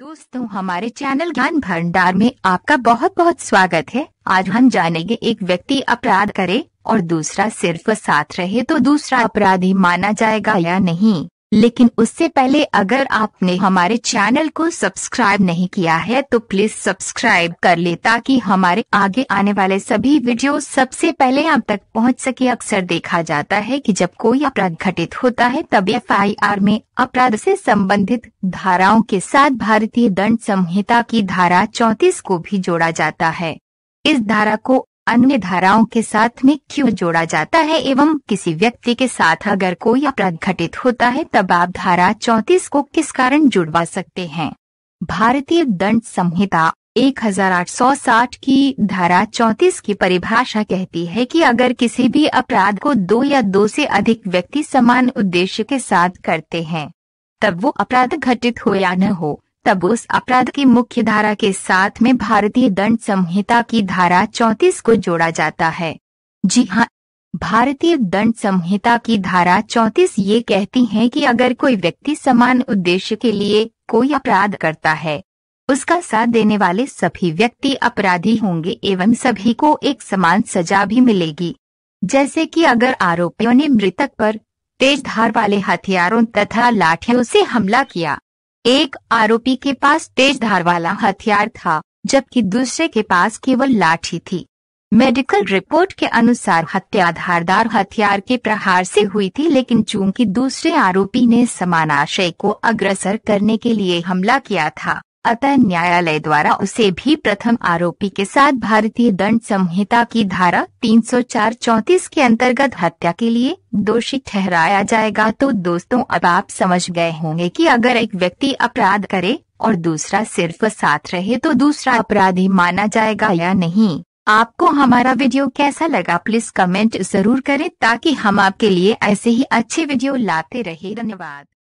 दोस्तों हमारे चैनल ज्ञान भंडार में आपका बहुत बहुत स्वागत है आज हम जानेंगे एक व्यक्ति अपराध करे और दूसरा सिर्फ साथ रहे तो दूसरा अपराधी माना जाएगा या नहीं लेकिन उससे पहले अगर आपने हमारे चैनल को सब्सक्राइब नहीं किया है तो प्लीज सब्सक्राइब कर ले ताकि हमारे आगे आने वाले सभी वीडियो सबसे पहले आप तक पहुंच सके अक्सर देखा जाता है कि जब कोई अपराध घटित होता है तब एफआईआर में अपराध से संबंधित धाराओं के साथ भारतीय दंड संहिता की धारा चौतीस को भी जोड़ा जाता है इस धारा को अन्य धाराओं के साथ में क्यों जोड़ा जाता है एवं किसी व्यक्ति के साथ अगर कोई अपराध घटित होता है तब आप धारा चौतीस को किस कारण जुड़वा सकते हैं भारतीय दंड संहिता 1860 की धारा 34 की परिभाषा कहती है कि अगर किसी भी अपराध को दो या दो से अधिक व्यक्ति समान उद्देश्य के साथ करते हैं तब वो अपराध घटित हो या न हो तब उस अपराध की मुख्य धारा के साथ में भारतीय दंड संहिता की धारा चौंतीस को जोड़ा जाता है जी हाँ भारतीय दंड संहिता की धारा चौतीस ये कहती है कि अगर कोई व्यक्ति समान उद्देश्य के लिए कोई अपराध करता है उसका साथ देने वाले सभी व्यक्ति अपराधी होंगे एवं सभी को एक समान सजा भी मिलेगी जैसे कि अगर आरोपियों ने मृतक पर तेज धार वाले हथियारों तथा लाठियों से हमला किया एक आरोपी के पास तेज धार वाला हथियार था जबकि दूसरे के पास केवल लाठी थी मेडिकल रिपोर्ट के अनुसार हत्या धारदार हथियार के प्रहार से हुई थी लेकिन चूंकि दूसरे आरोपी ने समान आशय को अग्रसर करने के लिए हमला किया था अतः न्यायालय द्वारा उसे भी प्रथम आरोपी के साथ भारतीय दंड संहिता की धारा 304 चौतीस के अंतर्गत हत्या के लिए दोषी ठहराया जाएगा तो दोस्तों अब आप समझ गए होंगे कि अगर एक व्यक्ति अपराध करे और दूसरा सिर्फ साथ रहे तो दूसरा अपराधी माना जाएगा या नहीं आपको हमारा वीडियो कैसा लगा प्लीज कमेंट जरूर करें ताकि हम आपके लिए ऐसे ही अच्छे वीडियो लाते रहे धन्यवाद